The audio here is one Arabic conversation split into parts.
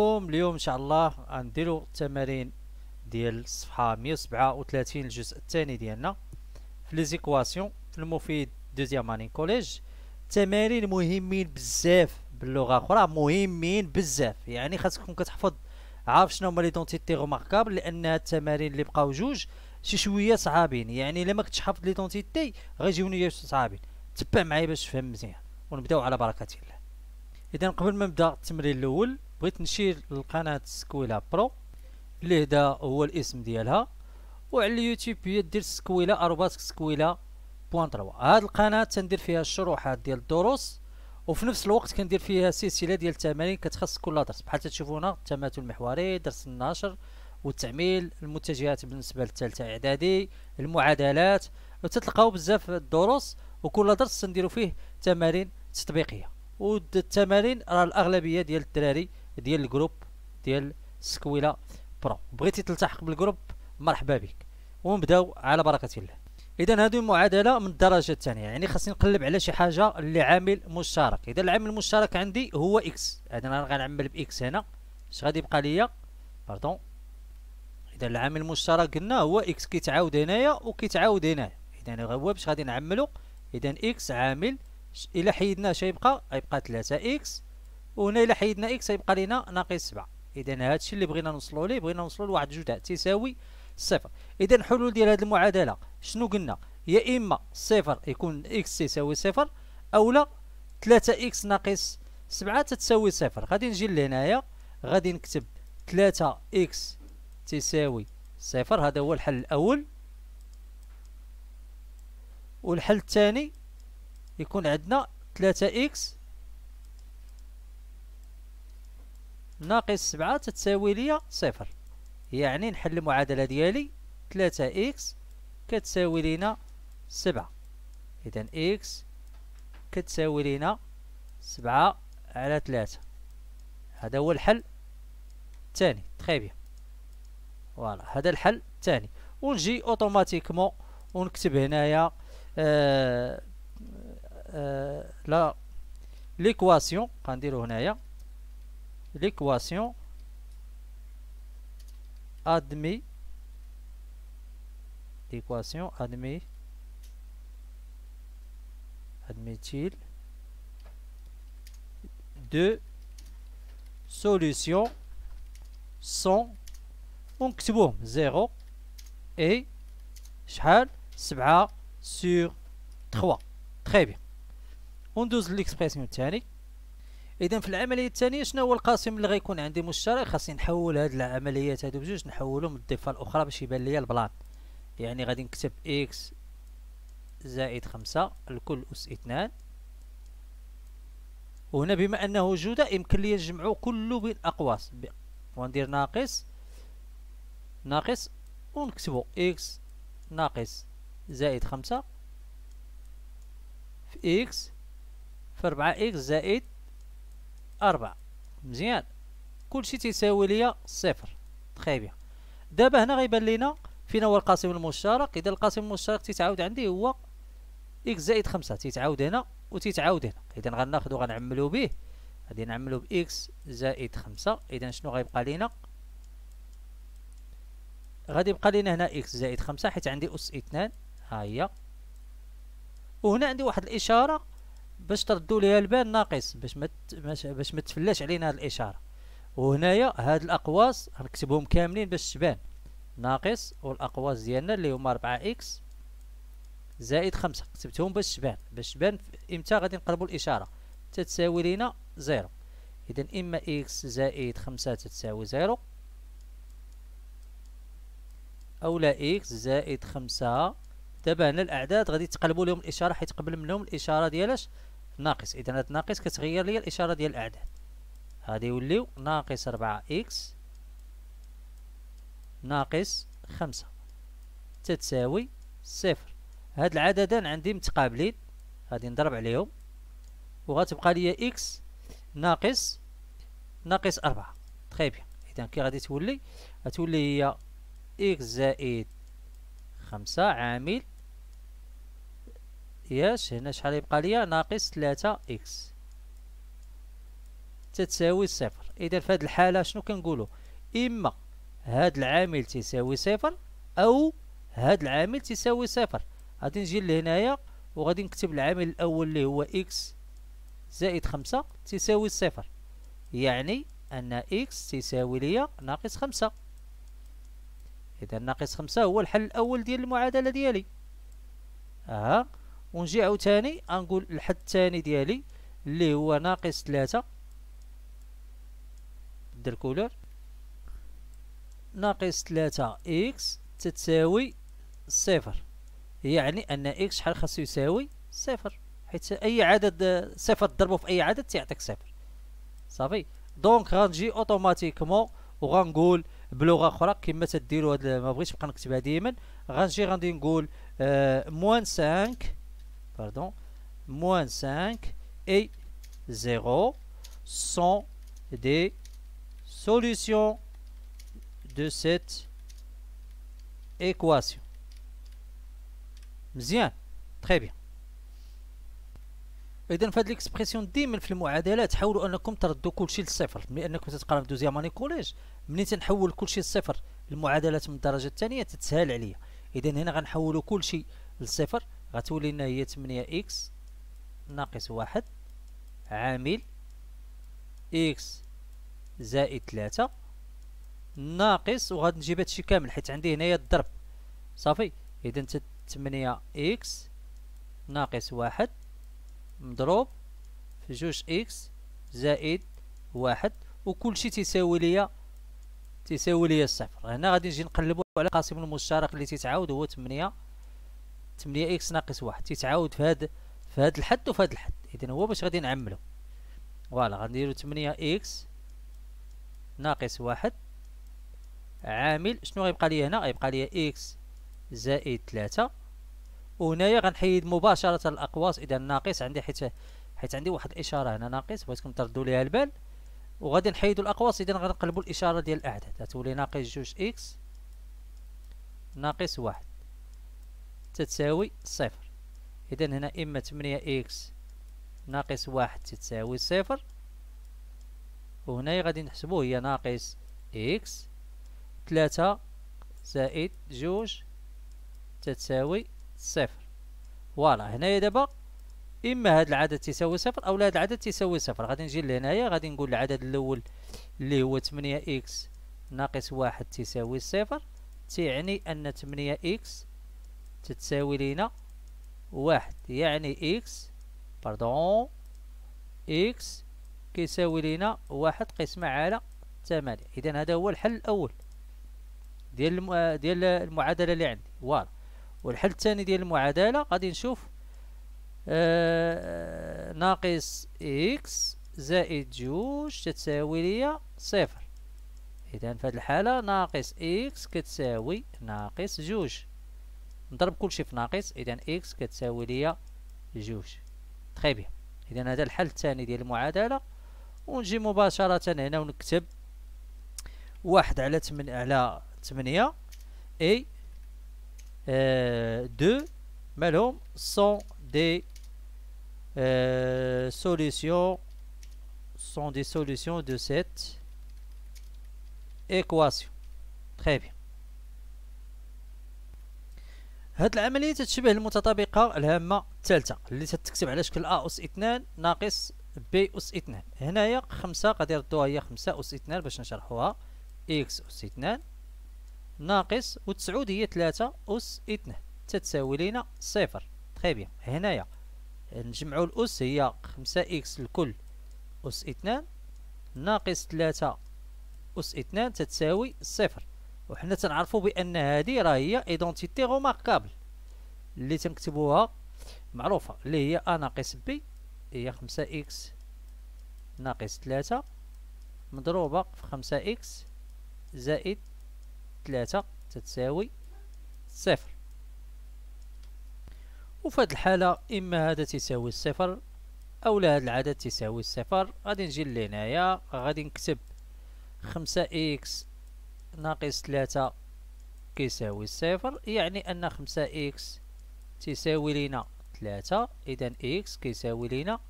اليوم اليوم ان شاء الله غنديروا التمارين ديال الصفحه 137 الجزء الثاني ديالنا في ليزيكواسيون المفيد دوزيام اني كوليج تمارين مهمين بزاف باللغه اخرى مهمين بزاف يعني خاصك تكون كتحفظ عارف شنو هما لي دونتيتي غوماركابل لان التمارين اللي بقاو جوج شي شويه صعابين يعني الا ما كنتش حافظ لي دونتيتي غيجيوني صعابين تبع معايا باش تفهم مزيان ونبداو على بركه الله اذا قبل ما نبدا التمرين الاول بغيت نشير للقناه سكويلا برو اللي هدا هو الاسم ديالها وعلى اليوتيوب هي دير سكويلا اروباسك سكويلا بوان تروا هاد القناه تندير فيها الشروحات ديال الدروس وفي نفس الوقت كندير فيها سلسله ديال التمارين كتخص كل درس بحال تشوفوا هنا التماثل المحوري درس النشر والتعميل المتجهات بالنسبه للثالثه اعدادي المعادلات وتتلقاو بزاف الدروس وكل درس نديرو فيه تمارين تطبيقيه والتمارين راه الاغلبيه ديال الدراري ديال الجروب ديال سكويلا برو بغيتي تلتحق بالجروب مرحبا بك ونبداو على بركه الله اذا هذه المعادله من الدرجه الثانيه يعني خاصني نقلب على شي حاجه اللي عامل مشترك اذا العامل المشترك عندي هو اكس اذا انا غنعمل باكس هنا اش غادي يبقى ليا باردون اذا العامل المشترك قلنا هو اكس كيتعاود هنايا وكيتعاود هنايا اذا هو باش غادي نعملو اذا اكس عامل الا حيدنا اش غيبقى غيبقى 3 اكس وهنا الا حيدنا اكس غيبقى لينا ناقص 7 اذا هادشي اللي بغينا نوصلوا ليه بغينا نوصلوا لواحد جوج تساوي صفر اذا الحلول ديال هذه المعادله شنو قلنا يا اما صفر يكون اكس تساوي صفر اولا 3 اكس ناقص 7 تتساوي صفر غادي نجي لهنايا غادي نكتب 3 اكس تساوي صفر هذا هو الحل الاول والحل الثاني يكون عندنا 3 اكس ناقص 7 تتساوي ليا صفر يعني نحل المعادلة ديالي 3 اكس كتساوي لينا 7 اذا اكس كتساوي لينا 7 على 3 هذا هو الحل الثاني تري بيان فوالا هذا الحل الثاني ونجي اوتوماتيكمون ونكتب هنايا آه Euh, la l'équation l'équation admet l'équation admet admet deux solutions sont donc c'est 0 et 7 sur 3 très bien وندوز للاكسبريسيون الثاني اذا في العمليه الثانيه شنو هو القاسم اللي غيكون عندي مشترك خاصني نحول هاد العمليات هادو بجوج نحولهم للضفه الاخرى باش يبان ليا البلان يعني غادي نكتب اكس زائد خمسة الكل أس اثنان وهنا بما أنه جودة يمكن لي نجمعو كله بين أقواس وندير ناقص ناقص ونكتبو إكس ناقص زائد خمسة في إكس في 4 اكس زائد 4 مزيان كلشي تيساوي ليا صفر تخي بيان دابا هنا غيبان لينا فين هو القاسم المشترك اذا القاسم المشترك تيتعاود عندي هو اكس زائد 5 تيتعاود هنا وتيتعاود هنا اذا غناخذو غنعملو به غادي نعملو باكس زائد 5 اذا شنو غيبقى لينا غادي يبقى لينا هنا اكس زائد 5 حيت عندي اس 2 ها هي وهنا عندي واحد الاشاره باش تردوا ليها البال ناقص باش ما باش ما تفلاش علينا هذه الاشاره وهنايا هاد الاقواس غنكتبهم كاملين باش تبان ناقص والاقواس ديالنا اللي هما 4 اكس زائد 5 كتبتهم باش تبان باش تبان امتى غادي نقربوا الاشاره تتساوي لينا زيرو اذا اما اكس زائد 5 تتساوي زيرو او لا اكس زائد 5 دابا هنا الاعداد غادي تقلبوا لهم الاشاره حيت قبل منهم الاشاره ديالاش ناقص اذا هاد ناقص كتغير لي الاشاره ديال الاعداد غادي يوليو ناقص ربعة اكس ناقص خمسة تتساوي صفر هاد العددان عندي متقابلين غادي نضرب عليهم وغتبقى لي اكس ناقص ناقص أربعة تخي بيان إذا كي غادي تولي غتولي هي إكس زائد خمسة عامل ياش هنا شحال يبقى ليا ناقص 3 اكس تتساوي صفر اذا في هذه الحاله شنو كنقولوا اما هذا العامل تيساوي صفر او هذا العامل تيساوي صفر غادي نجي لهنايا وغادي نكتب العامل الاول اللي هو اكس زائد خمسة تساوي صفر يعني ان اكس تساوي ليا ناقص خمسة اذا ناقص خمسة هو الحل الاول ديال المعادله ديالي ها آه. ونجي عاوتاني غنقول الحد الثاني ديالي اللي هو ناقص 3 ندير كولور ناقص 3 إكس تتساوي صفر يعني أن إكس شحال خاصو يساوي صفر حيت أي عدد صفر تضربو في أي عدد تيعطيك صفر صافي دونك غنجي أوتوماتيكمون وغنقول بلغه اخرى كما تديروا هاد ما بغيتش نبقى نكتبها ديما غنجي غادي نقول آه موان 5 pardon, moins 5 et 0 sont des solutions de cette équation. Bien, très bien. اذا فهاد ليكسبرسيون ديما في المعادلات حاولوا انكم تردوا كلشي للصفر ملي انكم تتقرا في دوزيام اني كوليج ملي تنحول كلشي للصفر المعادلات من الدرجه الثانيه تتسهل عليا اذا هنا غنحولوا كلشي للصفر غتولي لنا هي 8 اكس ناقص واحد عامل اكس زائد 3 ناقص وغادي نجيب هادشي كامل حيت عندي هنايا الضرب صافي اذا 8 اكس ناقص واحد مضروب في جوج اكس زائد واحد وكلشي تيساوي ليا تيساوي ليا الصفر هنا غادي نجي نقلبو على القاسم المشترك اللي تيتعاود هو 8 8 اكس ناقص واحد تيتعاود في هاد في هاد الحد وفي هاد الحد اذا هو باش غادي نعملو فوالا غنديرو 8 اكس ناقص واحد عامل شنو غيبقى لي هنا غيبقى لي اكس زائد 3 وهنايا غنحيد مباشرة الأقواس إذا ناقص عندي حيت حيت عندي واحد الإشارة هنا ناقص بغيتكم تردوا ليها البال وغادي نحيدوا الأقواس إذا غنقلبوا الإشارة ديال الأعداد غتولي ناقص جوج إكس ناقص واحد تتساوي صفر إذا هنا إما تمنية إكس ناقص واحد تتساوي صفر وهنا غادي نحسبوه هي ناقص إكس تلاتة زائد جوج تتساوي صفر فوالا هنايا دابا اما هاد العدد تساوي صفر او هاد العدد تساوي صفر غادي نجي لهنايا غادي نقول العدد الاول اللي هو تمنية اكس ناقص واحد تساوي صفر تعني ان تمنية اكس تتساوي لينا واحد يعني إكس باردون إكس كيساوي لينا واحد قسمة على ثمانية إذا هذا هو الحل الأول ديال الم... ديال المعادلة اللي عندي فوالا والحل الثاني ديال المعادلة غادي نشوف آه... آه، ناقص إكس زائد جوج تتساوي ليا صفر إذا في هذه الحالة ناقص إكس كتساوي ناقص جوج نضرب كلشي في ناقص اذا اكس كتساوي ليا جوج تخي بيان اذا هذا الحل الثاني ديال المعادله ونجي مباشره هنا ونكتب واحد على تمن على تمنية اي اه دو مالهم سون دي اه سوليسيون سون دي سوليسيون دو سيت ايكواسيون تخي بيان هاد العملية تتشبه المتطابقة الهامة الثالثة اللي تتكتب على شكل أ أس اثنان ناقص بي أس اثنان هنايا خمسة غادي نردوها هي خمسة أس اثنان باش نشرحوها إكس أس اثنان ناقص أو تسعود هي ثلاثة أس اثنان تتساوي لينا صفر تخي بيان هنايا نجمعو الأس هي خمسة إكس الكل أس اثنان ناقص ثلاثة أس اثنان تتساوي صفر وحنا تنعرفوا بان هذه راه هي ايدونتيتي روماركابل اللي تنكتبوها معروفه اللي هي ا ناقص بي هي 5 اكس ناقص 3 مضروبه في 5 اكس زائد 3 تتساوي صفر وفي هذه الحاله اما هذا تساوي الصفر او لا هذا العدد تساوي الصفر غادي نجي لهنايا غادي نكتب 5 اكس ناقص ثلاثة كيساوي صفر يعني أن خمسة إكس تساوي لنا ثلاثة إذا إكس كيساوي لنا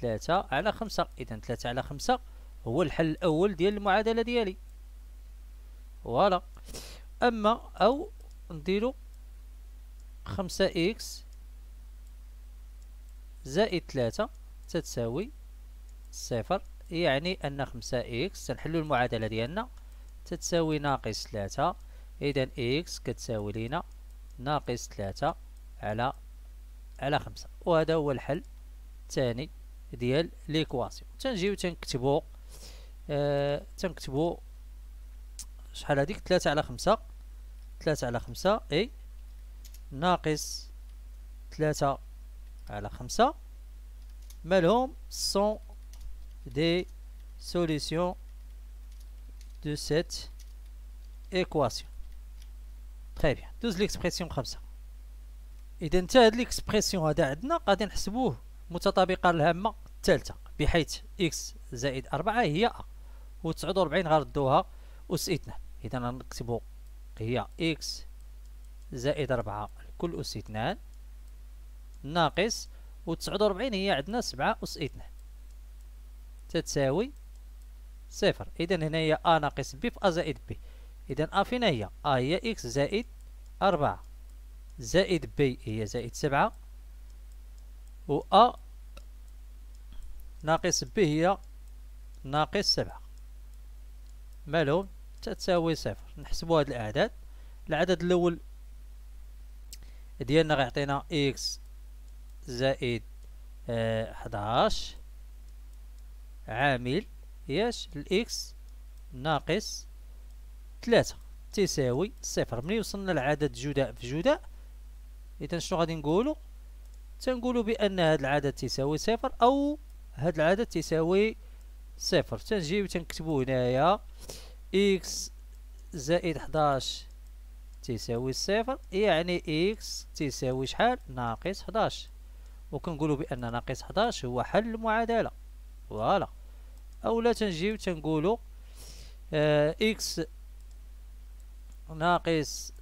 ثلاثة على خمسة إذا ثلاثة على خمسة هو الحل الأول ديال المعادلة ديالي فوالا أما أو نديرو خمسة إكس زائد ثلاثة تتساوي صفر يعني أن خمسة إكس سنحلو المعادلة ديالنا تتساوي ناقص ثلاثة إذا إكس كتساوي لينا ناقص ثلاثة على على خمسة وهذا هو الحل الثاني ديال ليكواسيون تنجيو تنكتبو آه تنكتبو شحال هذيك ثلاثة على خمسة ثلاثة على خمسة اي ناقص ثلاثة على خمسة مالهم سون دي سوليسيون دو سيت ايكواسيون تخي بيان دوز ليكسبريسيون خمسة إذا انت هاد ليكسبريسيون هادا عندنا غادي نحسبوه متطابقة الهامة التالتة بحيث إكس زائد أربعة هي أ و تسعود وربعين غنردوها أس اثنان إذا غنكتبو هي إكس زائد ربعة الكل أس اثنان ناقص و تسعود وربعين هي عندنا سبعة أس اثنان تتساوي صفر اذا هنايا ا ناقص ب في ا زائد ب اذا ا فين هي ا هي اكس زائد أربعة زائد بي هي زائد سبعة و أ ناقص بي هي ناقص سبعة مالهم تساوي صفر نحسبو هاد الأعداد العدد الأول ديالنا غيعطينا إكس زائد آه، حداش عامل ياش الإكس ناقص ثلاثة تساوي صفر ملي وصلنا لعدد جداء في جداء إذا شنو غادي نقولو تنقولو بأن هاد العدد تساوي صفر أو هاد العدد تساوي صفر تنجيو تنكتبو هنايا إكس زائد حداش تساوي صفر يعني إكس تساوي شحال ناقص حداش وكنقولو بأن ناقص حداش هو حل المعادلة فوالا اولا تنجيو تنقولو آه اكس ناقص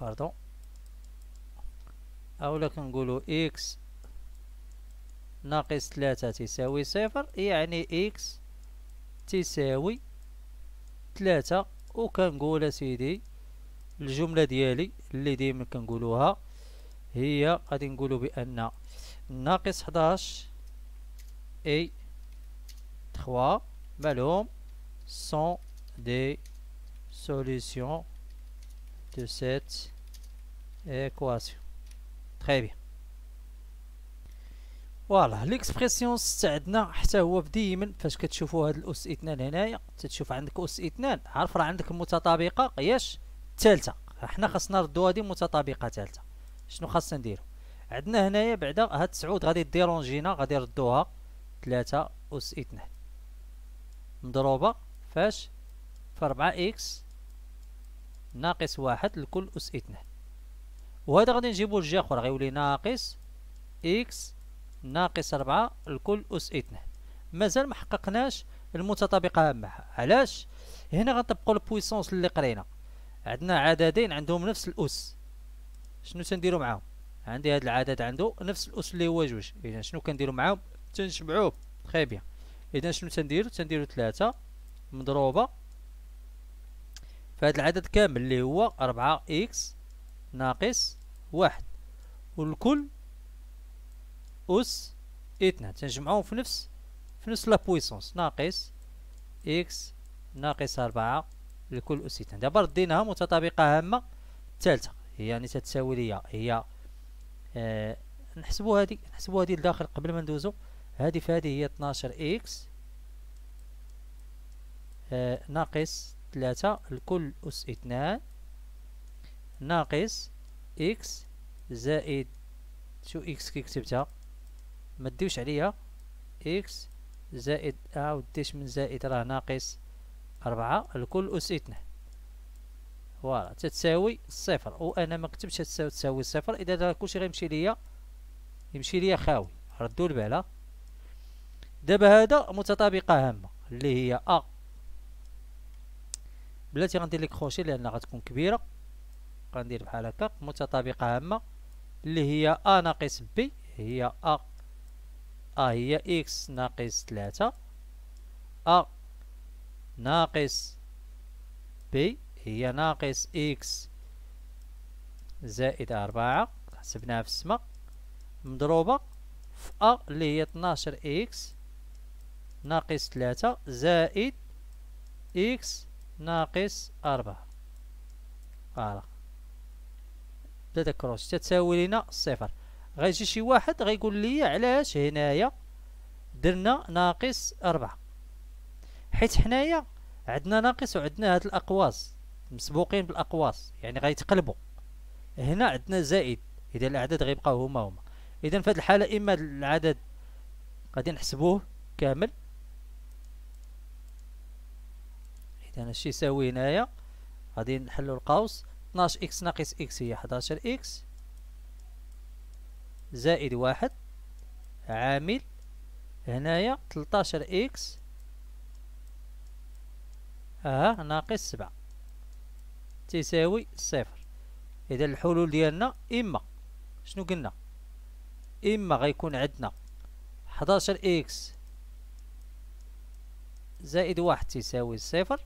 باردون اولا كنقولو اكس ناقص ثلاثة تساوي صفر يعني اكس تساوي ثلاثة وكنقول سيدي الجملة ديالي اللي ديما كنقولوها هي غادي نقولو بأن ناقص حداش اي 3 malhommes sont des solutions de cette équation. Très bien. فوالا ليكسبريسيون استعدنا حتى هو ديما فاش كتشوفوا هاد الاس اثنان هنايا تتشوف عندك اس اثنان عارف راه عندك متطابقه قياش ثالثه حنا خاصنا نردو هادي متطابقه ثالثه شنو خاصنا نديرو عندنا هنايا بعدا هاد تسعود غادي ديرونجينا غادي نردوها ثلاثة اس 2 مضروبة فاش في ربعة إكس ناقص واحد لكل أس اثنان وهذا غادي نجيبو لجهة أخرى غيولي ناقص إكس ناقص ربعة لكل أس اثنان مازال محققناش المتطابقة معها علاش هنا غنطبقو البويسونس اللي قرينا عندنا عددين عندهم نفس الأس شنو تنديرو معاهم عندي هذا العدد عنده نفس الأس اللي هو جوج إذا شنو كنديرو معاهم تنجمعوه تخي بيان اذا شنو تنديرو تنديرو ثلاثة مضروبة فهاد العدد كامل اللي هو ربعة اكس ناقص واحد والكل أس اثنان تنجمعوهم في نفس في نفس لابويسونس ناقص اكس ناقص ربعة لكل أس اثنان دابا رديناها متطابقة هامة الثالثة هي يعني تتساوي ليا هي آه نحسبو هادي نحسبو هادي لداخل قبل ما ندوزو هذه فهذه هي 12 اكس آه ناقص 3 الكل أس 2 ناقص اكس زائد شو اكس كي كتبتها ما تديوش عليا اكس زائد عاود آه، ديش من زائد راه ناقص 4 الكل أس 2 فوالا تتساوي صفر وانا ما كتبتش تساوي صفر اذا كلشي غيمشي ليا يمشي ليا خاوي ردوا البال دابا هذا متطابقه هامه اللي هي ا بلاتي غندير لك كروشي لانها غتكون كبيره غندير بحال هكا متطابقه هامه اللي هي ا ناقص بي هي ا ا هي اكس ناقص 3 ا ناقص بي هي ناقص اكس زائد أربعة حسبناها في السما مضروبة في أ اللي هي 12 إكس ناقص ثلاثة زائد إكس ناقص أربعة فوالا تلاتة كروس تتساوي لينا صفر غيجي شي واحد غيقول لي علاش هنايا درنا ناقص أربعة حيت حنايا عندنا ناقص وعندنا هاد الأقواس مسبوقين بالأقواس يعني غيتقلبوا هنا عندنا زائد إذا الأعداد غيبقاو هما هما إذا في هاد الحالة إما العدد غادي نحسبوه كامل يعني هادشي يساوي هنايا غادي نحلو القوس 12 اكس ناقص اكس هي 11 اكس زائد واحد عامل هنايا 13 اكس ها ناقص 7 تساوي صفر اذا الحلول ديالنا اما شنو قلنا اما غيكون عندنا 11 اكس زائد واحد تساوي صفر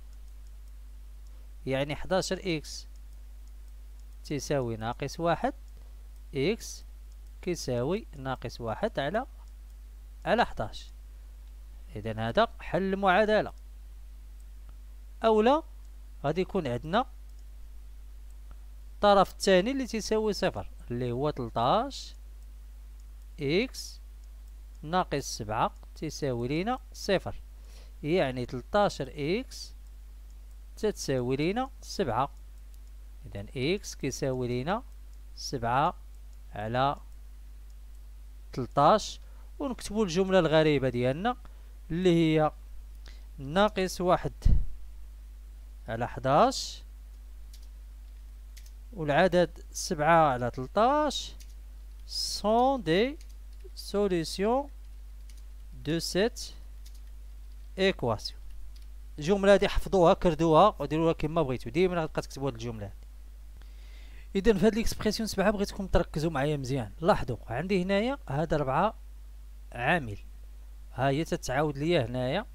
يعني 11 إكس تساوي ناقص واحد إكس كيساوي ناقص واحد على على 11 إذا هذا حل المعادلة أولا غادي يكون عندنا الطرف الثاني اللي تساوي صفر اللي هو 13 إكس ناقص سبعة تساوي لينا صفر يعني 13 إكس تتساوي لينا سبعة إذا إكس كيساوي لينا سبعة على تلتاش ونكتبو الجملة الغريبة ديالنا اللي هي ناقص واحد على حداش والعدد سبعة على تلتاش سون دي سوليسيون دو سيت إيكواسيون الجمله هذه حفظوها كردوها وديروها كما بغيتو ديما غتبقى تكتبوا هاد الجمله هادي اذا في هاد الاكسبريسيون سبعه بغيتكم تركزوا معايا مزيان لاحظوا عندي هنايا هاد ربعه عامل ها هي تتعاود ليا هنايا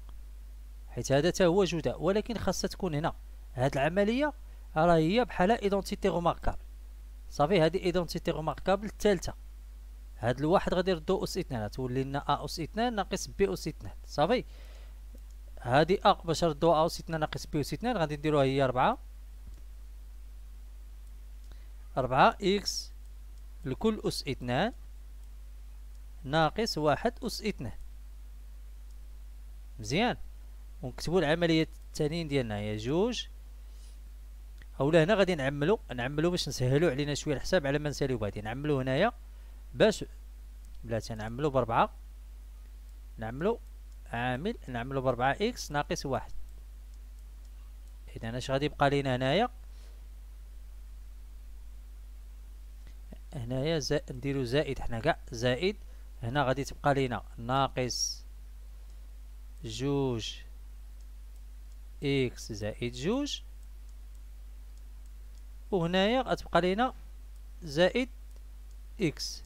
حيت هذا تا هو جداء ولكن خاصها تكون هنا هاد العمليه راه هي بحال ايدونتيتي روماركابل صافي هادي ايدونتيتي روماركابل الثالثه هاد الواحد غادي يردو اس اثنان تولي لنا ا اس اثنان ناقص بي اس اثنان صافي هادي أ باش نردوها أو ستنا ناقص بي أس اثنان غادي نديروها هي ربعة ربعة إكس لكل أس اثنان ناقص واحد أس اثنان مزيان ونكتبو العملية التانيين ديالنا هي جوج أولا هنا غادي نعملو نعملو باش نسهلو علينا شوية الحساب على ما نساليو بعدين نعملو هنايا باش بلاتي نعملو بربعة نعملو عامل نعملو بربعة إكس ناقص واحد إذا اش غادي يبقى لينا هنايا هنايا زا... نديرو زائد حنا كاع زائد هنا غادي تبقى لينا ناقص جوج إكس زائد جوج وهنايا غتبقى لينا زائد إكس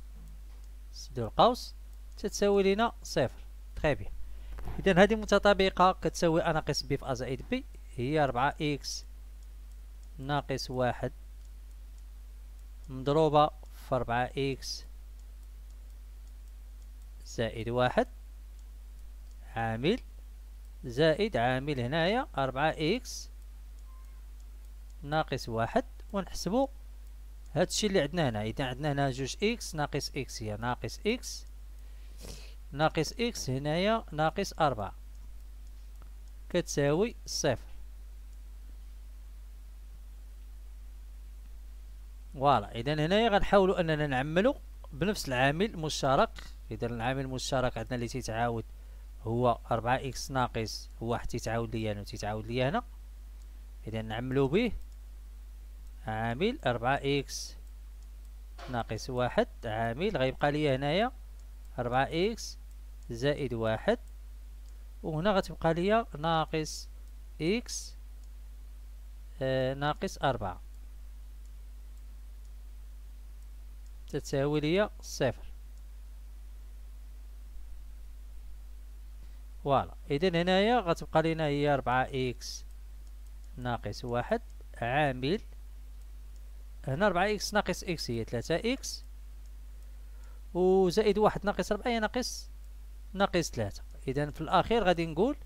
سدو القوس تتساوي لينا صفر تخي بيان اذا هذه متطابقه كتساوي ا ناقص بي في ا زائد بي هي 4 اكس ناقص واحد مضروبه في 4 اكس زائد واحد عامل زائد عامل هنايا 4 اكس ناقص واحد ونحسبو هادشي اللي عندنا هنا اذا عندنا هنا جوج اكس ناقص اكس هي ناقص اكس ناقص إكس هنايا ناقص أربعة كتساوي صفر فوالا إذا هنايا غنحاولو أننا نعملو بنفس العامل المشترك إذا العامل المشترك عندنا اللي تيتعاود هو أربعة إكس ناقص واحد تيتعاود ليا هنا وتيتعاود ليا هنا إذا نعملو به عامل أربعة إكس ناقص واحد عامل غيبقى ليا هنايا أربعة إكس زائد واحد وهنا غتبقى ليا ناقص إكس آه ناقص أربعة تتساوي ليا صفر فوالا إذا هنايا غتبقى لينا هي ربعة إكس ناقص واحد عامل هنا ربعة إكس ناقص إكس هي تلاتة إكس وزائد واحد ناقص ربعة هي ناقص ناقص 3 إذا في الأخير غادي نقول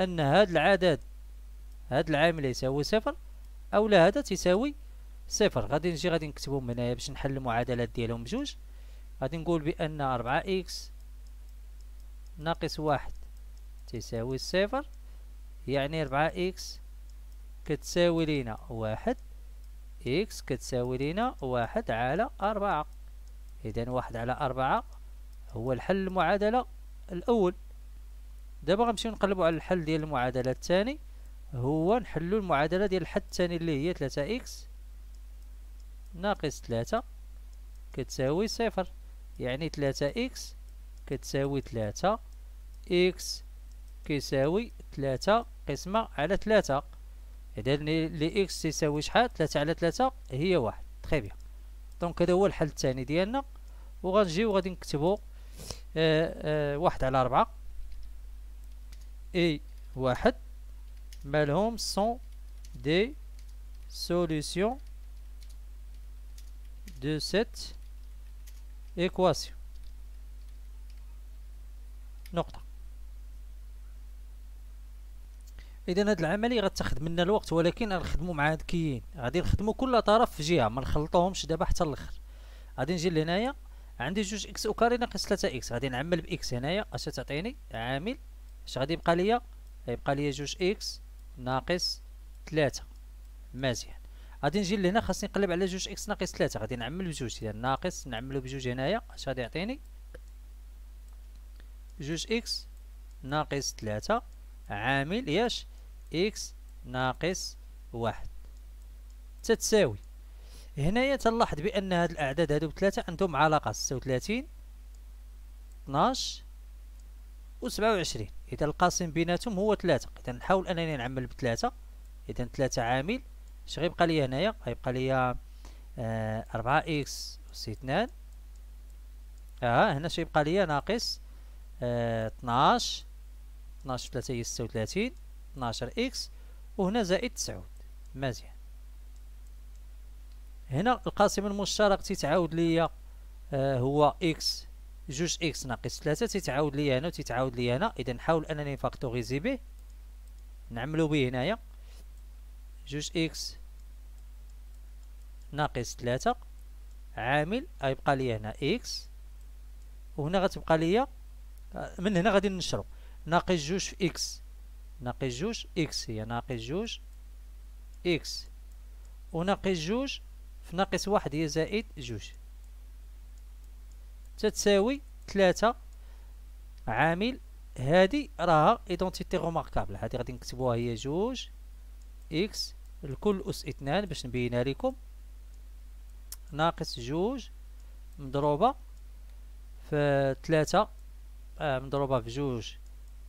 أن هذا العدد هذا العامل يساوي صفر أو لا هذا تساوي صفر غادي نجي غادي نكتبهم من هنايا باش نحل المعادلات ديالهم بجوج غادي نقول بأن 4 إكس ناقص واحد تساوي صفر يعني ربعة إكس كتساوي لينا واحد إكس كتساوي لينا واحد على أربعة إذا واحد على أربعة هو الحل المعادلة الاول دابا غنمشيو نقلبوا على الحل ديال المعادله الثاني هو نحلوا المعادله ديال الحد الثاني اللي هي 3 اكس ناقص 3 كتساوي صفر يعني 3 اكس كتساوي 3 اكس كيساوي 3 قسمه على 3 اذا لي اكس تساوي شحال 3 على 3 هي واحد تخي بيان دونك هذا هو الحل الثاني ديالنا وغنجيو غادي نكتبو آه، آه، واحد على ربعة اي واحد مالهم سون دي سوليسيون دو سيت ايكواسيون نقطة إذا هاد العملية غتاخد منا الوقت ولكن غنخدمو مع هاد كيين غادي نخدمو كل طرف في جهة منخلطوهمش دابا حتى اللخر غادي نجي لهنايا عندي جوج اكس اوكاري ناقص ثلاثة اكس غادي نعمل باكس هنايا اش تعطيني عامل اش غادي يبقى ليا غيبقى ليا جوج اكس ناقص ثلاثة مزيان غادي نجي لهنا خاصني نقلب على جوج اكس ناقص ثلاثة غادي نعمل بجوج يعني ناقص نعملو بجوج هنايا اش غادي يعطيني جوج اكس ناقص ثلاثة عامل ياش اكس ناقص واحد تتساوي هنايا تلاحظ بان هاد الاعداد هادو بثلاثه عندهم علاقه 36 12 و 27 اذا القاسم بيناتهم هو 3 اذا نحاول انني نعمل بثلاثه اذا 3 عامل اش غيبقى لي هنايا غيبقى لي آه 4 اكس اس 2 اه هنا شيبقى لي ناقص آه 12 12 في 3 هي 36 12 اكس وهنا زائد 9 مزيان هنا القاسم المشترك تيتعاود ليا آه، هو اكس جوج اكس ناقص ثلاثة تيتعاود ليا هنا وتتعاود ليا هنا اذا نحاول انني نفاكتوريزي به نعملو به هنايا جوج اكس ناقص ثلاثة عامل غيبقى ليا هنا اكس وهنا غتبقى ليا آه، من هنا غادي ننشرو ناقص جوج في اكس ناقص جوج اكس هي ناقص جوج اكس وناقص جوج في ناقص واحد هي زائد جوج تتساوي ثلاثة عامل هادي راها ايدونتيتي روماركابل هادي غادي نكتبوها هي جوج اكس الكل اس اثنان باش نبينها لكم ناقص جوج مضروبة في ثلاثة آه، مضروبة في جوج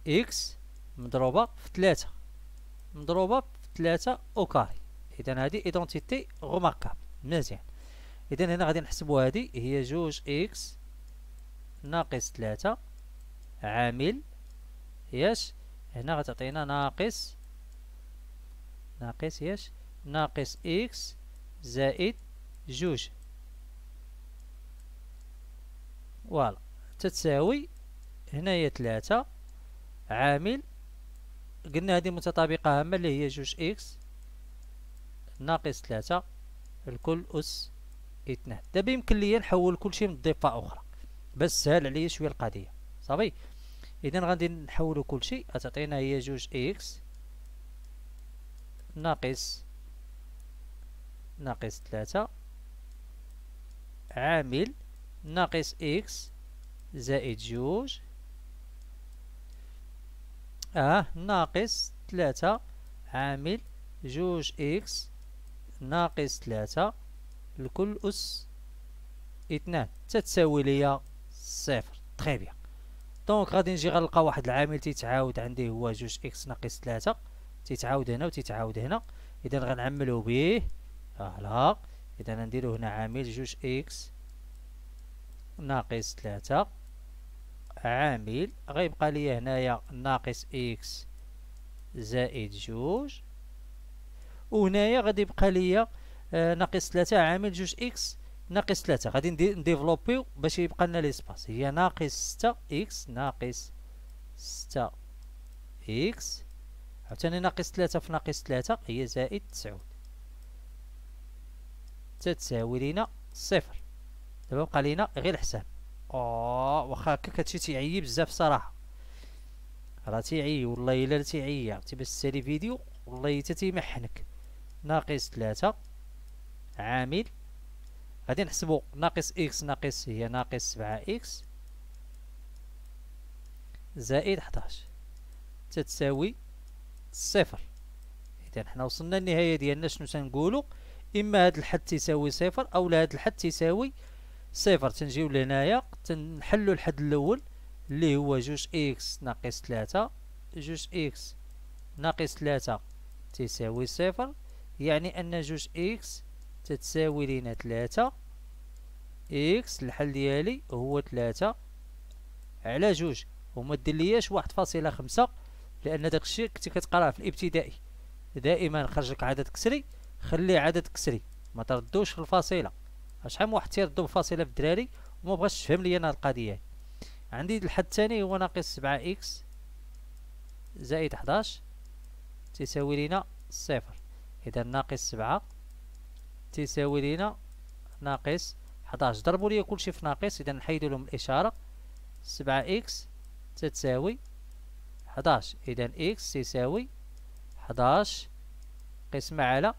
اكس مضروبة في ثلاثة مضروبة في ثلاثة او كاري اذا هادي ايدونتيتي روماركابل مزيان اذا هنا غادي نحسبوا هذه هي جوج اكس ناقص ثلاثة عامل ياش هنا غتعطينا ناقص ناقص ياش ناقص اكس زائد جوج فوالا تتساوي هنايا ثلاثة عامل قلنا هذه متطابقة هامة اللي هي جوج اكس ناقص ثلاثة الكل أس اثنان دابا يمكن ليا نحول كلشي من ضفة أخرى بس سهل عليا شوية القضية صافي إذا غادي نحولو كلشي تعطينا هي جوج إكس ناقص ناقص 3 عامل ناقص إكس زائد جوج اه ناقص 3 عامل جوج إكس ناقص ثلاثة لكل أس اثنان تتساوي ليا صفر تخي بيان دونك غادي نجي غنلقى واحد العامل تيتعاود عندي هو جوج اكس ناقص ثلاثة تيتعاود هنا وتيتعاود هنا إذا غنعملو به فوالا إذا غنديرو هنا عامل جوج اكس ناقص ثلاثة عامل غيبقى ليا هنايا ناقص اكس زائد جوج وهنايا غادي يبقى ليا آه، ناقص 3 عامل جوج اكس ناقص 3 غادي نديفلوبيو باش يبقى لنا ليسباس هي ناقص 6 اكس ناقص 6 اكس عاوتاني ناقص 3 في ناقص 3 هي زائد 9 تتساوي لينا صفر دابا بقى لينا غير الحساب اه واخا هكاك هادشي تيعيي بزاف صراحه راه تيعي والله الا تيعي عرفتي باش تسالي فيديو والله حتى تيمحنك ناقص ثلاثة عامل غادي نحسبو ناقص إكس ناقص هي ناقص سبعة إكس زائد حداش تتساوي صفر إذا حنا وصلنا للنهاية ديالنا شنو تنقولو إما هاد الحد تساوي صفر أو لا هاد الحد تساوي صفر تنجيو لهنايا تنحلو الحد الأول اللي هو جوج إكس ناقص ثلاثة جوج إكس ناقص ثلاثة تساوي صفر يعني أن جوج إكس تتساوي لينا تلاتة إكس الحل ديالي هو تلاتة على جوج وما ديرلياش واحد فاصلة خمسة لأن داك الشيء كنت كتقراه في الابتدائي دائما خرج لك عدد كسري خليه عدد كسري ما تردوش في الفاصلة شحال من واحد تيردو فاصلة في الدراري وما بغاش تفهم لي أنا القضية عندي الحد الثاني هو ناقص سبعة إكس زائد حداش تساوي لينا صفر اذا ناقص سبعة تساوي لينا ناقص 11 ضربوا لي كلشي في ناقص اذا نحيدو لهم الاشاره 7 اكس تتساوي 11 اذا اكس تساوي 11 قسمة على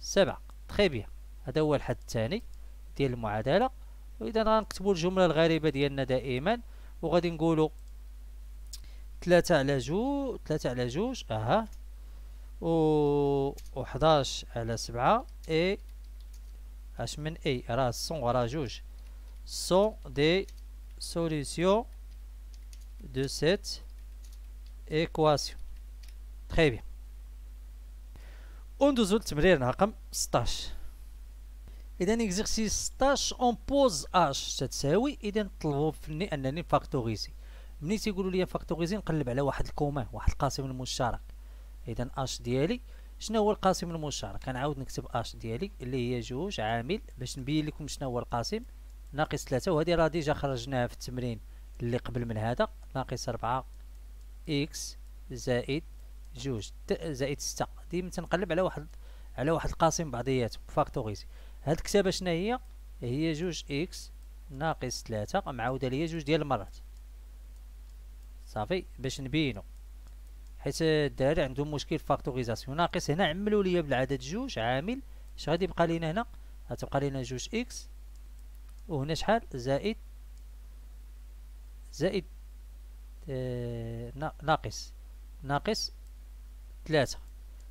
7 تخي بيان هذا هو الحد الثاني ديال المعادله واذا غنكتبوا الجمله الغريبه ديالنا دائما وغادي نقولوا 3 على جو 3 على جوج اها و 11 على 7 اي اش من اي راه سون راه جوج سون دي سوليسيون دو سيت ايكواسيون تري بيان وندوزو للتمرين رقم 16 اذا اكزيرسيس 16 اون بوز اش تتساوي اذا نطلبو مني انني فاكتوريزي ملي تيقولوا لي فاكتوريزي نقلب على واحد الكومان واحد القاسم المشترك اذا اش ديالي شنو هو القاسم المشترك كنعاود نكتب اش ديالي اللي هي جوج عامل باش نبين لكم شنو هو القاسم ناقص ثلاثة وهذه راه ديجا خرجناها في التمرين اللي قبل من هذا ناقص ربعة اكس زائد جوج زائد ستة ديما تنقلب على واحد على واحد القاسم بعضياته فاكتوريزي هاد الكتابة شنو هي هي جوج اكس ناقص ثلاثة معاوده ليا جوج ديال المرات صافي باش نبينو حيت الدراري عندهم مشكل فاكتوريزاسيون ناقص هنا عملوا لي بالعدد جوج عامل اش غادي يبقى لينا هنا غتبقى لينا جوج اكس وهنا شحال زائد زائد آه ناقص ناقص ثلاثة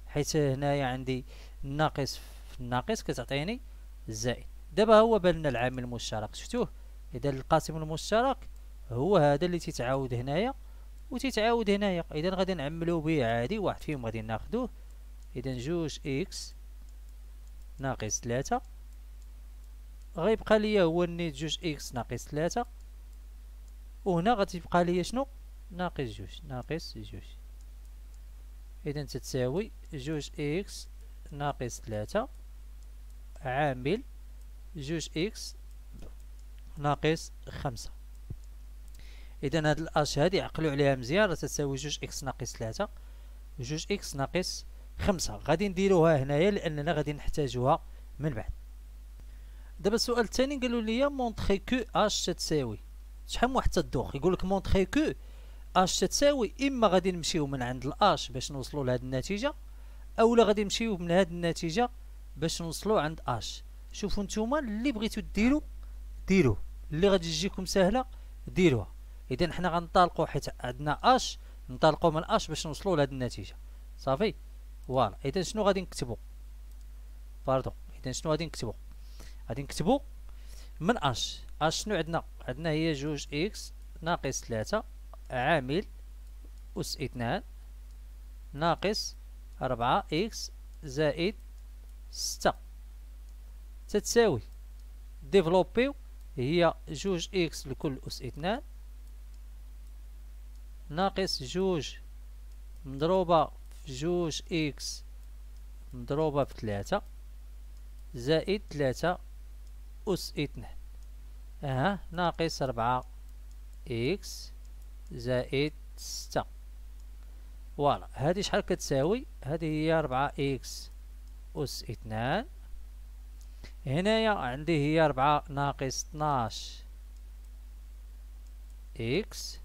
حيت هنايا عندي ناقص في الناقص كتعطيني زائد دابا هو بالنا العامل المشترك شفتوه اذا القاسم المشترك هو هذا اللي تيتعاود هنايا وتتعاود هنايا اذا غادي نعملو به عادي واحد فيهم غادي ناخدوه اذا جوج اكس ناقص ثلاثة غيبقى ليا هو النيت جوج اكس ناقص ثلاثة وهنا غتبقى ليا شنو ناقص جوج ناقص جوج اذا تتساوي جوج اكس ناقص ثلاثة عامل جوج اكس ناقص خمسة اذا هاد الاش هادي عقلوا عليها مزيان راه تساوي جوج اكس ناقص ثلاثة جوج اكس ناقص خمسة غادي نديروها هنايا لاننا غادي نحتاجوها من بعد دابا السؤال الثاني قالوا لي مونطري كو اش تساوي شحال من واحد تدوخ يقول لك مونطري كو اش تساوي اما غادي نمشيو من عند الاش باش نوصلوا لهاد النتيجه اولا غادي نمشيو من هاد النتيجه باش نوصلوا عند اش شوفوا نتوما اللي بغيتو ديرو ديروه اللي غادي تجيكم سهله ديروها اذا حنا غنطلقوا حيت عندنا اش نطلقوا من اش باش نوصلوا لهاد النتيجه صافي فوالا اذا شنو غادي نكتبوا باردون اذا شنو غادي نكتبوا غادي نكتبوا من اش اش شنو عندنا عندنا هي جوج اكس ناقص 3 عامل اس 2 ناقص 4 اكس زائد ستة تتساوي ديفلوبيو هي جوج اكس لكل اس 2 ناقص جوج مضروبة في جوج إكس مضروبة في تلاتة زائد تلاتة أس اثنين أه ناقص ربعة إكس زائد ستة فوالا هادي شحال كتساوي هادي هي ربعة إكس أس اثنان هنايا عندي هي ربعة ناقص اثناش إكس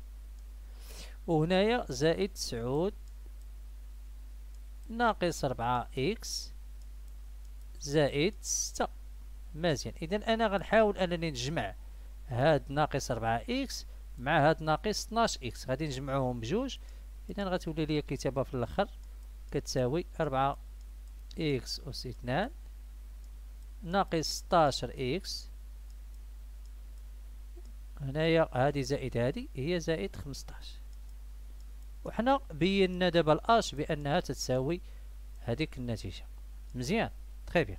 وهنايا زائد تسعود ناقص ربعة إكس زائد ستة مزيان إذا أنا غنحاول أنني نجمع هاد ناقص ربعة إكس مع هاد ناقص 12 إكس غادي نجمعوهم بجوج إذا غتولي لي الكتابة في الآخر كتساوي ربعة إكس أس اثنان ناقص ستاشر إكس هنايا هادي زائد هادي هي زائد خمسطاش وحنا بينا دابا الاش بانها تتساوي هذيك النتيجه مزيان تري بيان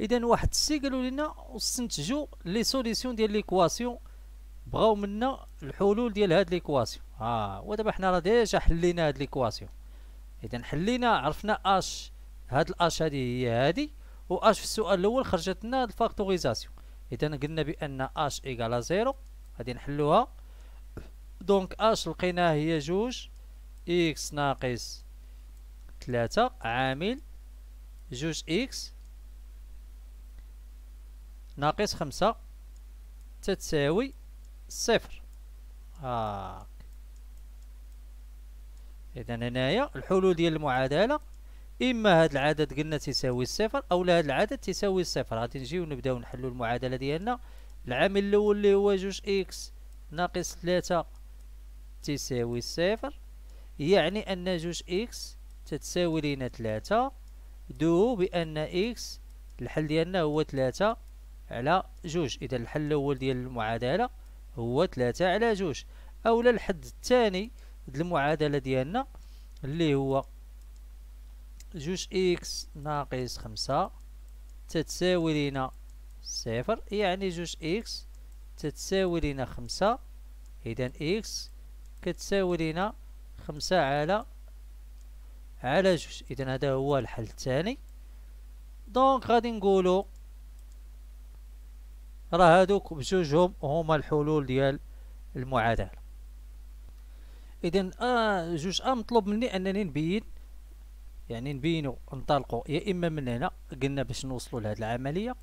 اذا واحد السي قالوا لنا واستنتجوا لي سوليسيون ديال ليكواسيون بغاو منا الحلول ديال هاد ليكواسيون ها آه. ودابا حنا راه ديجا حلينا هاد ليكواسيون اذا حلينا عرفنا اش هاد الاش هادي هي هادي و اش في السؤال الاول خرجت لنا الفاكتوريزاسيون اذا قلنا بان اش ايكال زيرو غادي نحلوها دونك اش لقيناه هي جوج اكس ناقص ثلاثة عامل جوج اكس ناقص خمسة تتساوي صفر هاك اذا هنايا الحلول ديال المعادلة اما هاد العدد قلنا تساوي الصفر او لا هاد العدد تساوي الصفر غادي نجيو نبداو نحلو المعادلة ديالنا العامل الاول اللي هو جوج اكس ناقص ثلاثة تساوي صفر يعني أن جوج إكس تتساوي لينا تلاتة دو بأن إكس الحل ديالنا هو تلاتة على جوج إذا الحل الأول ديال المعادلة هو تلاتة على جوج أولا الحد الثاني ديال المعادلة ديالنا اللي هو جوج إكس ناقص خمسة تتساوي لينا صفر يعني جوج إكس تتساوي لينا خمسة إذا إكس كتساوي لينا خمسة على على جوج اذا هذا هو الحل الثاني دونك غادي نقولو راه هادوك بجوجهم هما الحلول ديال المعادله اذا آه جوج ا آه، مطلوب مني انني نبين يعني نبينو نطلقو يا اما من هنا قلنا باش نوصلو لهاد العمليه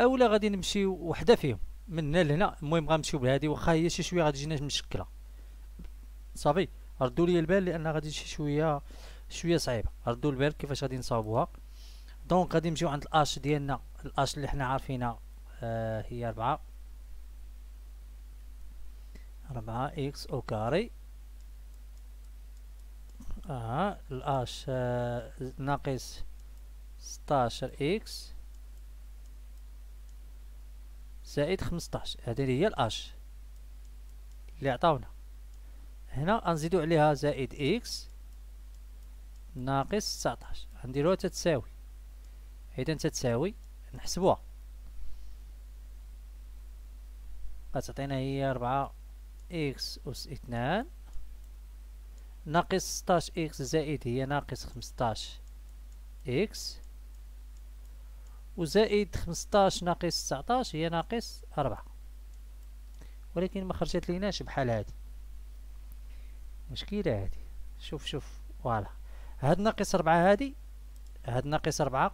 اولا غادي نمشيو وحده فيهم من هنا لهنا المهم غنمشيو بهادي واخا هي شي شويه غادي تجينا مشكله صافي ردوا لي البال لان غادي شي شويه شويه صعيبه ردوا البال كيفاش غادي نصاوبوها دونك غادي نمشيو عند الاش ديالنا الاش اللي حنا عارفينها آه هي ربعة ربعة اكس او كاري اه الاش آه ناقص 16 اكس زائد 15 هذه هي الاش اللي عطاونا هنا غنزيدو عليها زائد اكس ناقص 19 غنديروها تتساوي اذا تتساوي نحسبوها غتعطينا هي 4 اكس اس 2 ناقص 16 اكس زائد هي ناقص 15 اكس وزائد خمسطاش ناقص 19 هي ناقص أربعة ولكن ما خرجت ليناش بحال هادي مشكلة هادي شوف شوف فوالا هاد ناقص ربعة هادي هاد ناقص ربعة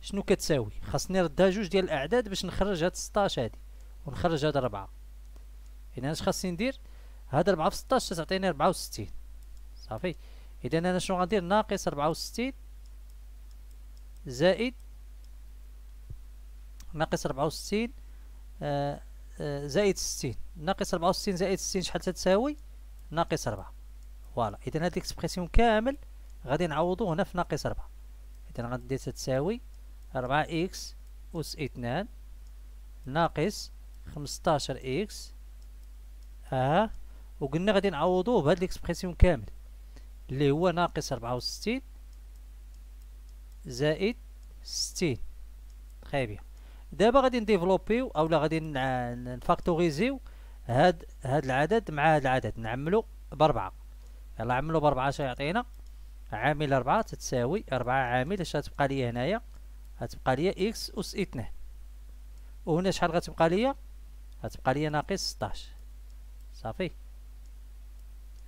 شنو كتساوي خاصني نردها جوج ديال الأعداد باش نخرج هاد 16 هادي ونخرج هاد ربعة إذا اش خاصني ندير هاد ربعة في 16 تعطيني ربعة وستين صافي إذا أنا شنو غندير ناقص ربعة وستين زائد ناقص ربعة وستين آه، آه، زائد ستين ناقص ربعة وستين زائد ستين شحال تتساوي ناقص ربعة فوالا إذا هاد الإكسبرسيون كامل غادي نعوضو هنا في ناقص ربعة إذا غادي تتساوي ربعة إكس أس اثنان ناقص خمسطاشر إكس ها وقلنا غادي نعوضوه بهاد الإكسبرسيون كامل اللي هو ناقص ربعة وستين زائد ستين خايبيه دابا غادي نديفلوبيو اولا غادي نفاكتوريزيو هاد هاد العدد مع هاد العدد نعملو بربعة يلا عملو بربعة اش يعطينا عامل ربعة تتساوي ربعة عامل اش غتبقى ليا هنايا غتبقى ليا اكس اس اثنين وهنا شحال غتبقى ليا غتبقى ليا ناقص سطاش صافي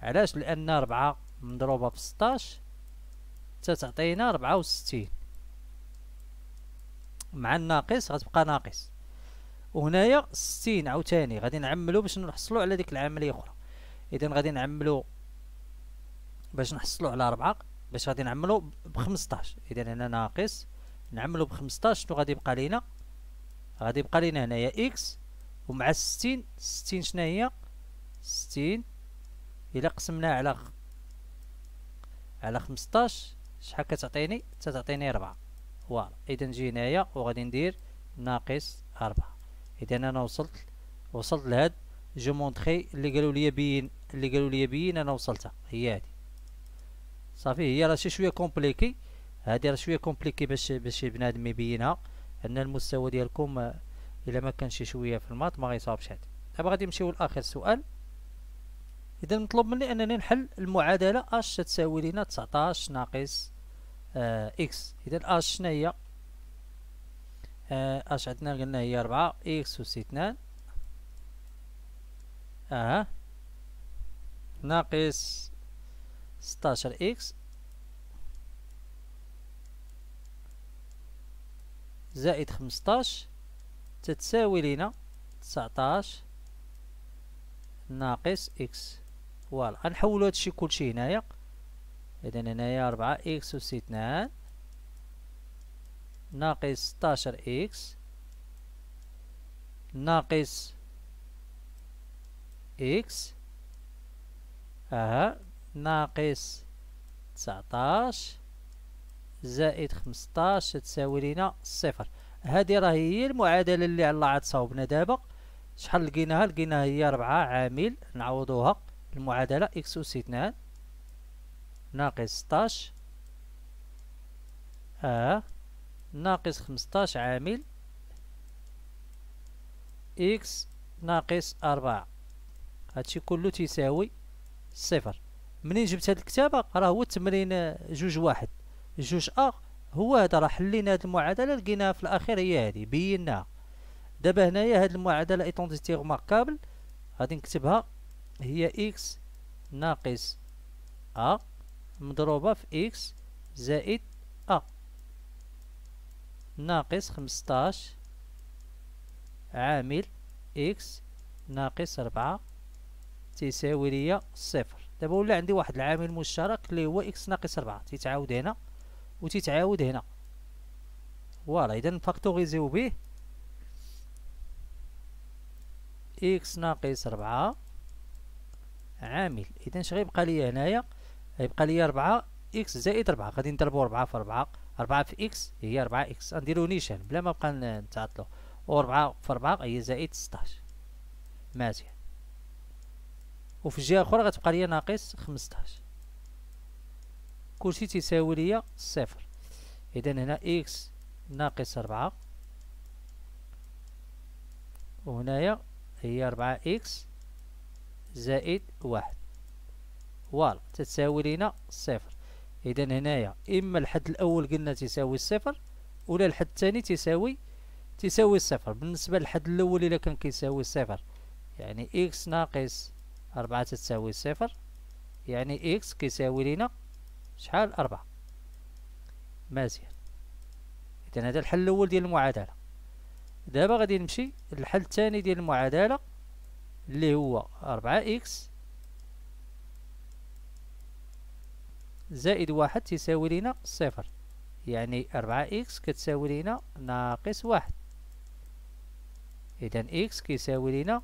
علاش لان ربعة مضروبة في سطاش تتعطينا ربعة وستين مع الناقص غتبقى ناقص وهنايا ستين عاوتاني غادي نعملو باش نحصلو على ديك العمليه اخرى اذا غادي نعملو باش نحصلو على ربعة باش غادي نعملو بخمسطاش اذا هنا ناقص نعملو بخمسطاش شنو غادي يبقى لينا غادي يبقى لينا هنايا اكس ومع ستين ستين شناهي ستين الا قسمناها على على خمسطاش شحال كتعطيني تتعطيني ربعة فوالا اذا نجي هنايا وغادي ندير ناقص أربعة اذا انا وصلت وصلت لهاد جو مونطري اللي قالوا لي بين اللي قالوا لي بين انا وصلتها هي هادي صافي هي راه شي شويه كومبليكي هادي راه شويه كومبليكي باش باش بنادم يبينها ان المستوى ديالكم آه، الا ما كانش شي شويه في الماط ما غيصاوبش هادي دابا غادي نمشيو لاخر سؤال اذا مطلوب مني انني نحل المعادله اش تساوي لينا 19 ناقص آه، اكس اذا اش شنو هي آه، اش عندنا قلنا هي ربعة اكس اس 2 اه ناقص ستاشر اكس زائد خمسطاش تتساوي لنا 19 ناقص اكس فوالا غنحولو هادشي كلشي هنايا إذا هنايا ربعة إكس أس اثنان ناقص ستاشر إكس ناقص إكس أها ناقص تسعتاش زائد خمسطاش تساوي لينا صفر هذه راه هي المعادلة اللي على الله صوبنا دابا شحال لقيناها لقيناها هي ربعة عامل نعوضوها المعادلة إكس أس اثنان ناقص 16 ا ناقص خمسطاش عامل اكس ناقص أربعة هادشي كله تيساوي صفر منين جبت هاد الكتابة راه هو التمرين جوج واحد جوج أ هو هذا راه حلينا هاد المعادلة لقيناها في الأخير هي هادي بيناها دابا هنايا هاد المعادلة ايتونتيتي ماركابل غادي نكتبها هي اكس ناقص أ مضروبة في إكس زائد أ ناقص خمسطاش عامل إكس ناقص ربعة تساوي ليا صفر دابا ولا عندي واحد العامل مشترك اللي هو إكس ناقص ربعة تيتعاود هنا وتتعاود هنا فوالا إذا نفاكتوريزيو به إكس ناقص ربعة عامل إذا شغيبقى ليا هنايا غيبقى لي 4 إكس زائد 4 غادي نضربو 4 في 4 4 في إكس هي 4 إكس غنديرو نيشان بلا ما بقى نتعطلو 4 في 4 هي زائد 16 مزيان وفي الجهة الاخرى غتبقى لي ناقص خمسطاش كلشي تيساوي ليا صفر إذا هنا إكس ناقص 4 وهنايا هي 4 إكس زائد واحد فوالا تتساوي لينا صفر اذا هنايا اما الحد الاول قلنا تساوي الصفر ولا الحد الثاني تساوي تساوي الصفر بالنسبه للحد الاول الا كان كيساوي الصفر يعني اكس ناقص 4 تساوي الصفر يعني اكس كيساوي لينا شحال 4 مزيان إذا هذا الحل الأول ديال المعادلة دابا غادي نمشي للحل الثاني ديال المعادلة اللي هو 4 اكس زائد واحد تساوي لينا صفر يعني ربعة إكس كتساوي لينا ناقص واحد إذا إكس كيساوي لينا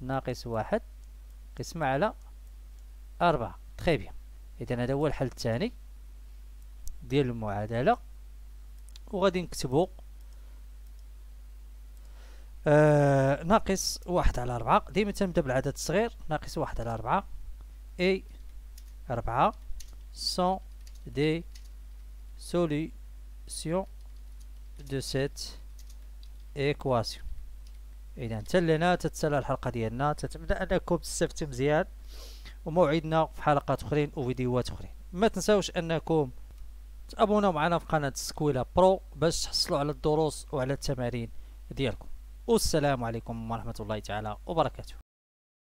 ناقص واحد قسمة على أربعة تخي بيان إذا هذا هو الحل الثاني ديال المعادلة وغادي نكتبو آه ناقص واحد على أربعة ديما تنبدا بالعدد الصغير ناقص واحد على أربعة أي أربعة sont des solutions de cette équation اذا تلنا تتسلى الحلقه ديالنا تتمنى انكم تستفدتوا مزيان وموعدنا في حلقات اخرين وفيديوهات اخرين ما تنساوش انكم تابوناو معنا في قناه سكويلا برو باش تحصلوا على الدروس وعلى التمارين ديالكم والسلام عليكم ورحمه الله تعالى وبركاته